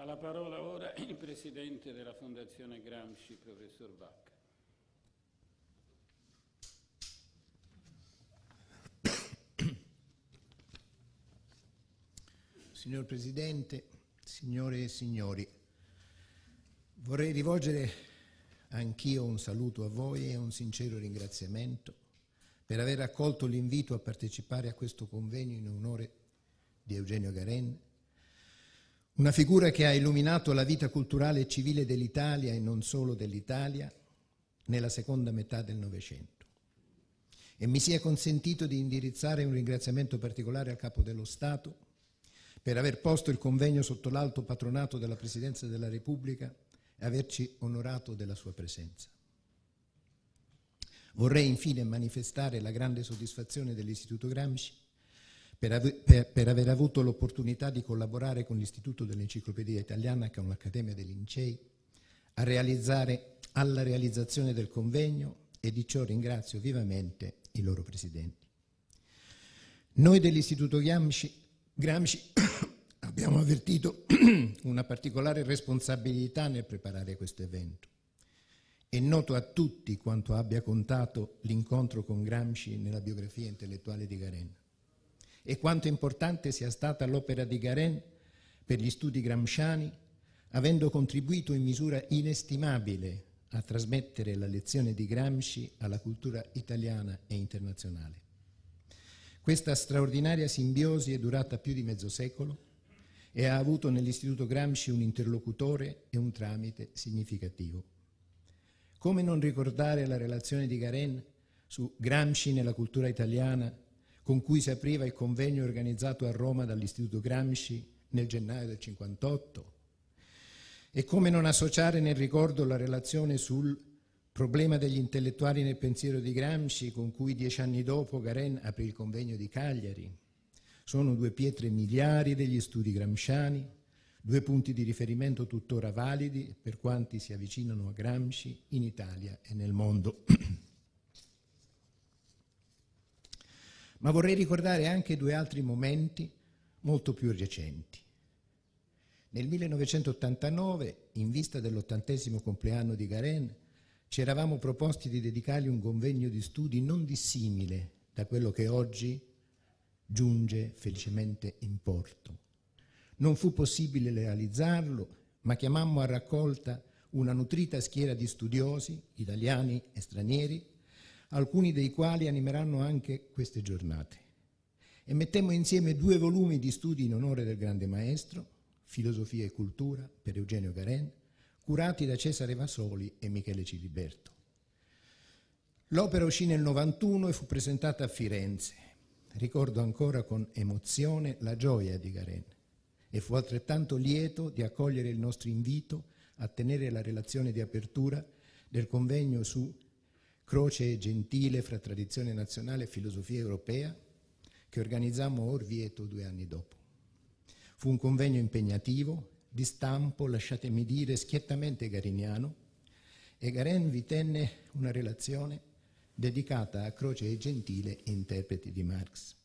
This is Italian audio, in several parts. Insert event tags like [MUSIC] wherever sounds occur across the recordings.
alla parola ora [CLEARS THROAT] il presidente della Fondazione Gramsci, professor Vacca. Signor Presidente, signore e signori, vorrei rivolgere anch'io un saluto a voi e un sincero ringraziamento per aver accolto l'invito a partecipare a questo convegno in onore di Eugenio Garen una figura che ha illuminato la vita culturale e civile dell'Italia e non solo dell'Italia nella seconda metà del Novecento. E mi sia consentito di indirizzare un ringraziamento particolare al Capo dello Stato per aver posto il convegno sotto l'alto patronato della Presidenza della Repubblica e averci onorato della sua presenza. Vorrei infine manifestare la grande soddisfazione dell'Istituto Gramsci per, ave, per, per aver avuto l'opportunità di collaborare con l'Istituto dell'Enciclopedia Italiana che è un'accademia dei Lincei a realizzare, alla realizzazione del convegno e di ciò ringrazio vivamente i loro presidenti. Noi dell'Istituto Gramsci, Gramsci [COUGHS] abbiamo avvertito [COUGHS] una particolare responsabilità nel preparare questo evento. È noto a tutti quanto abbia contato l'incontro con Gramsci nella biografia intellettuale di Garen e quanto importante sia stata l'opera di Garen per gli studi gramsciani, avendo contribuito in misura inestimabile a trasmettere la lezione di Gramsci alla cultura italiana e internazionale. Questa straordinaria simbiosi è durata più di mezzo secolo e ha avuto nell'Istituto Gramsci un interlocutore e un tramite significativo. Come non ricordare la relazione di Garen su Gramsci nella cultura italiana con cui si apriva il convegno organizzato a Roma dall'Istituto Gramsci nel gennaio del 58. E come non associare nel ricordo la relazione sul problema degli intellettuali nel pensiero di Gramsci, con cui dieci anni dopo Garen aprì il convegno di Cagliari. Sono due pietre miliari degli studi gramsciani, due punti di riferimento tuttora validi per quanti si avvicinano a Gramsci in Italia e nel mondo. [CLEARS THROAT] Ma vorrei ricordare anche due altri momenti molto più recenti. Nel 1989, in vista dell'ottantesimo compleanno di Garen, ci eravamo proposti di dedicargli un convegno di studi non dissimile da quello che oggi giunge felicemente in porto. Non fu possibile realizzarlo, ma chiamammo a raccolta una nutrita schiera di studiosi, italiani e stranieri, alcuni dei quali animeranno anche queste giornate. E mettemmo insieme due volumi di studi in onore del grande maestro, Filosofia e cultura per Eugenio Garen, curati da Cesare Vasoli e Michele Ciliberto. L'opera uscì nel 91 e fu presentata a Firenze. Ricordo ancora con emozione la gioia di Garen e fu altrettanto lieto di accogliere il nostro invito a tenere la relazione di apertura del convegno su croce gentile fra tradizione nazionale e filosofia europea, che organizzammo a Orvieto due anni dopo. Fu un convegno impegnativo, di stampo, lasciatemi dire, schiettamente gariniano, e Garen vi tenne una relazione dedicata a Croce e Gentile, interpreti di Marx.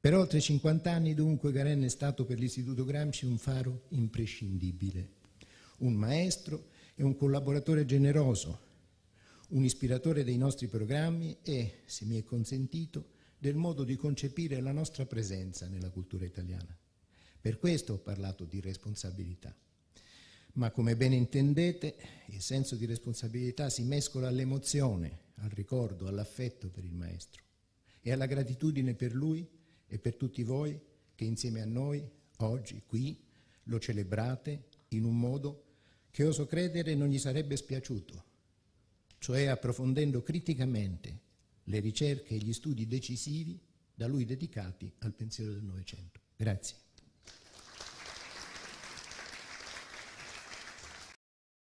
Per oltre 50 anni dunque Garen è stato per l'Istituto Gramsci un faro imprescindibile, un maestro e un collaboratore generoso un ispiratore dei nostri programmi e, se mi è consentito, del modo di concepire la nostra presenza nella cultura italiana. Per questo ho parlato di responsabilità. Ma come ben intendete, il senso di responsabilità si mescola all'emozione, al ricordo, all'affetto per il maestro e alla gratitudine per lui e per tutti voi che insieme a noi, oggi, qui, lo celebrate in un modo che oso credere non gli sarebbe spiaciuto cioè approfondendo criticamente le ricerche e gli studi decisivi da lui dedicati al pensiero del Novecento. Grazie.